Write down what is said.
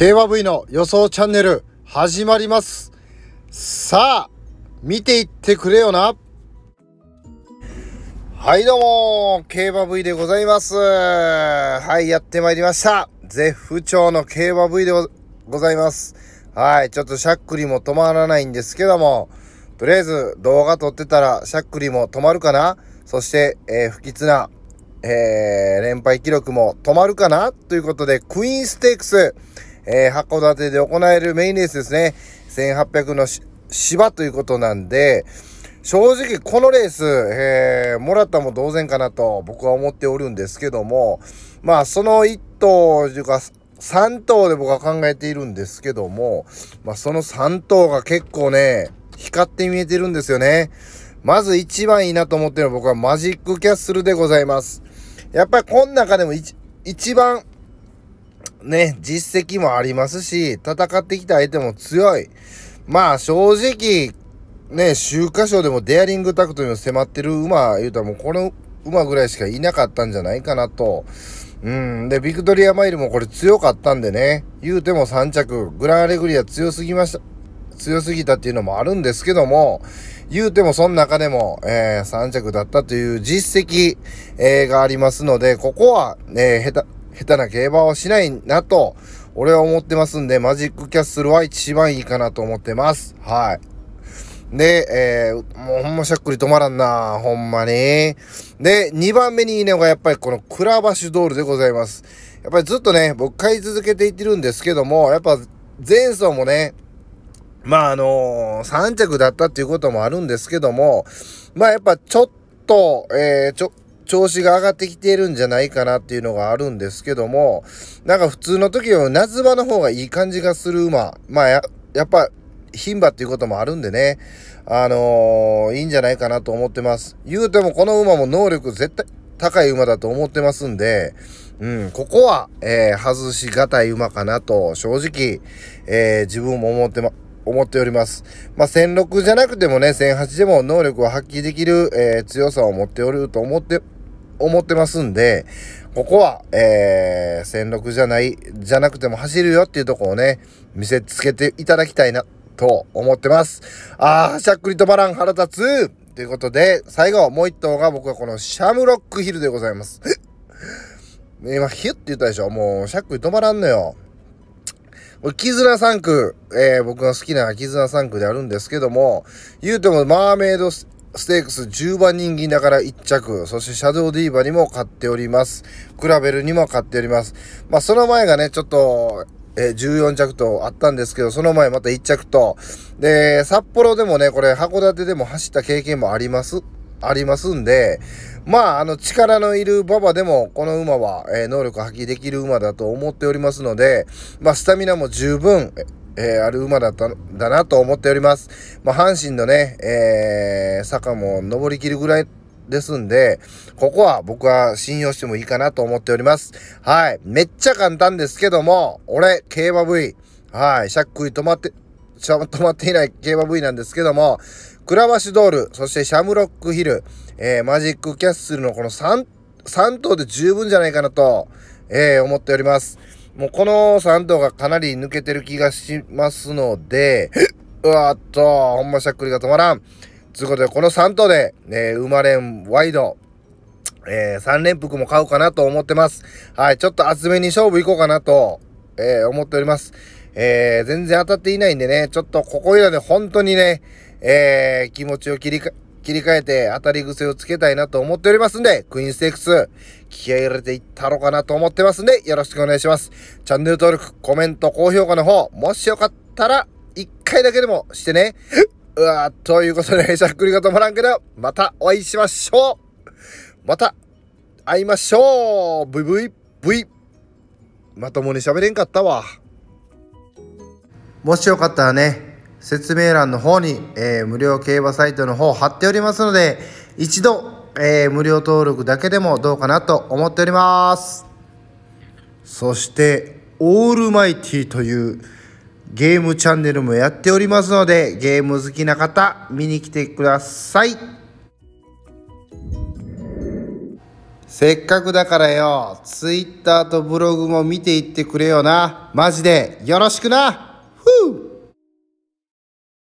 競馬 v の予想チャンネル始まりますさあ見ていってくれよなはいどうも競馬 V でございますはいやってまいりました絶不調の競馬 V でございますはいちょっとしゃっくりも止まらないんですけどもとりあえず動画撮ってたらしゃっくりも止まるかなそして、えー、不吉な、えー、連敗記録も止まるかなということで、クイーンステークス、えー、函館で行えるメインレースですね。1800の芝ということなんで、正直このレース、えー、もらったも同然かなと僕は思っておるんですけども、まあその1頭というか3頭で僕は考えているんですけども、まあその3頭が結構ね、光って見えてるんですよね。まず一番いいなと思ってるのは僕はマジックキャッスルでございます。やっぱりこの中でも一番ね、実績もありますし、戦ってきた相手も強い。まあ正直、ね、秋華賞でもデアリングタクトにも迫ってる馬、言うたらもうこの馬ぐらいしかいなかったんじゃないかなと。うん。で、ビクトリアマイルもこれ強かったんでね、言うても3着、グランアレグリア強すぎました。強すぎたっていうのもあるんですけども、言うてもその中でも、えー、3着だったという実績、えー、がありますので、ここは、ね、えー、下手、下手な競馬をしないなと、俺は思ってますんで、マジックキャッスルは一番いいかなと思ってます。はい。で、えー、もうほんましゃっくり止まらんなほんまに。で、2番目にいいのがやっぱりこのクラバシュドールでございます。やっぱりずっとね、僕買い続けていってるんですけども、やっぱ前走もね、まああのー、3着だったっていうこともあるんですけども、まあやっぱちょっと、えー、ちょ、調子が上がってきているんじゃないかなっていうのがあるんですけども、なんか普通の時より夏場の方がいい感じがする馬。まあや、やっぱ、牝馬っていうこともあるんでね、あのー、いいんじゃないかなと思ってます。言うてもこの馬も能力絶対高い馬だと思ってますんで、うん、ここは、えー、外しがたい馬かなと、正直、えー、自分も思ってま、思っております。まあ、1006じゃなくてもね、1008でも能力を発揮できる、えー、強さを持っておると思って思ってますんで、ここは、えー、戦力じゃない、じゃなくても走るよっていうとこをね、見せつけていただきたいな、と思ってます。あー、しゃっくりとバラン腹立つということで、最後、もう一頭が僕はこのシャムロックヒルでございます。今、ヒュって言ったでしょもう、しゃっくり止まらんのよ。これ、キズナ3区、えー、僕の好きなキズナ3区であるんですけども、言うても、マーメイドステークス10番人気だから1着、そしてシャドウディーバにも買っております。クラベルにも買っております。まあ、その前がね、ちょっと、えー、14着とあったんですけど、その前また1着と、で、札幌でもね、これ函館でも走った経験もあります。ありますんで、まあ、あの、力のいる馬場でも、この馬は、えー、能力発揮できる馬だと思っておりますので、まあ、スタミナも十分、えー、ある馬だったんだなと思っております。まあ、阪神のね、えー、坂も登りきるぐらいですんで、ここは僕は信用してもいいかなと思っております。はい。めっちゃ簡単ですけども、俺、競馬部位、はい、しゃっくり止まって、止まっていない競馬部位なんですけども、クラバシドール、そしてシャムロックヒル、えー、マジックキャッスルのこの3、3頭で十分じゃないかなと、えー、思っております。もうこの3頭がかなり抜けてる気がしますので、うわっと、ほんましゃっくりが止まらん。ということで、この3頭で、ね、生まれんワイド、えー、3連服も買おうかなと思ってます。はい、ちょっと厚めに勝負いこうかなと、えー、思っております。えー、全然当たっていないんでね、ちょっとここいらで本当にね、えー、気持ちを切り替え、切り替えて当たり癖をつけたいなと思っておりますんで、クイーンステークス、気合入れていったろかなと思ってますんで、よろしくお願いします。チャンネル登録、コメント、高評価の方、もしよかったら、一回だけでもしてね。うわー、ということで、しゃっくりが止まらんけど、またお会いしましょうまた、会いましょうブイブイ、ブイ。まともに喋れんかったわ。もしよかったらね、説明欄の方に、えー、無料競馬サイトの方貼っておりますので、一度、えー、無料登録だけでもどうかなと思っております。そして、オールマイティというゲームチャンネルもやっておりますので、ゲーム好きな方、見に来てください。せっかくだからよ、ツイッターとブログも見ていってくれよな。マジで、よろしくなふう